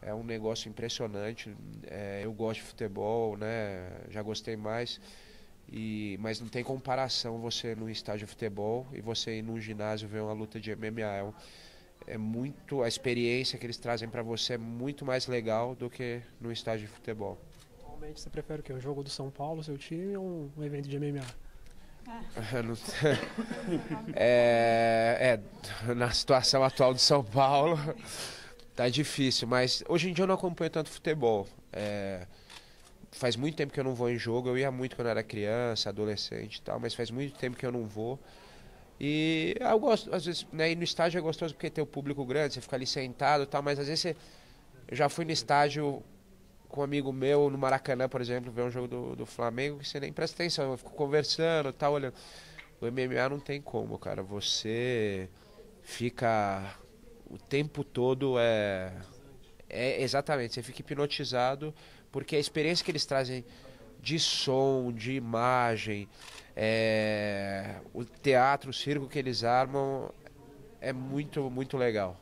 É um negócio impressionante. É, eu gosto de futebol, né? Já gostei mais. E, mas não tem comparação você num estádio de futebol e você ir num ginásio ver uma luta de MMA. É, um, é muito a experiência que eles trazem para você é muito mais legal do que num estádio de futebol. Normalmente você prefere o quê? o jogo do São Paulo, seu time ou um evento de MMA? Ah. é, é, na situação atual de São Paulo, tá difícil. Mas hoje em dia eu não acompanho tanto futebol. É, faz muito tempo que eu não vou em jogo. Eu ia muito quando era criança, adolescente e tal, mas faz muito tempo que eu não vou. E eu gosto, às vezes, né, e no estádio é gostoso porque tem o público grande, você fica ali sentado e tal, mas às vezes você. Eu já fui no estádio com um amigo meu no Maracanã, por exemplo, ver um jogo do, do Flamengo, que você nem presta atenção, eu fico conversando, tá olhando. O MMA não tem como, cara. Você fica o tempo todo é é exatamente, você fica hipnotizado porque a experiência que eles trazem de som, de imagem, é, o teatro, o circo que eles armam é muito, muito legal.